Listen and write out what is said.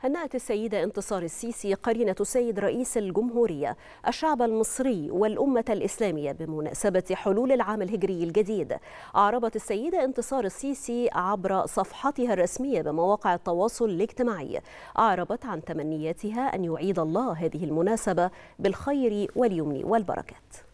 هنأت السيدة انتصار السيسي قرينة السيد رئيس الجمهورية الشعب المصري والأمة الإسلامية بمناسبة حلول العام الهجري الجديد أعربت السيدة انتصار السيسي عبر صفحتها الرسمية بمواقع التواصل الاجتماعي أعربت عن تمنياتها أن يعيد الله هذه المناسبة بالخير واليمن والبركات